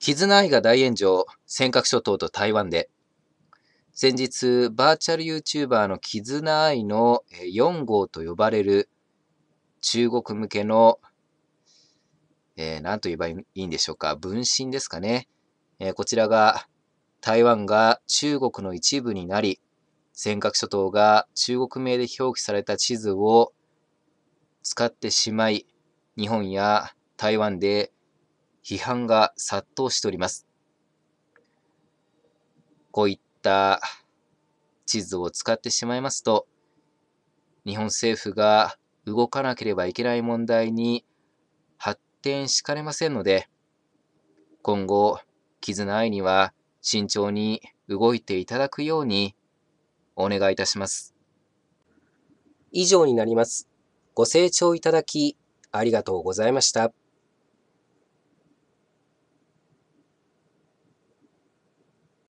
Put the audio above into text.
絆愛が大炎上、尖閣諸島と台湾で。先日、バーチャル YouTuber の絆愛の4号と呼ばれる中国向けの、えー、何と言えばいいんでしょうか、分身ですかね。えー、こちらが、台湾が中国の一部になり、尖閣諸島が中国名で表記された地図を使ってしまい、日本や台湾で批判が殺到しております。こういった地図を使ってしまいますと、日本政府が動かなければいけない問題に発展しかねませんので、今後、絆愛には慎重に動いていただくようにお願いいたします。以上になります。ご清聴いただきありがとうございました。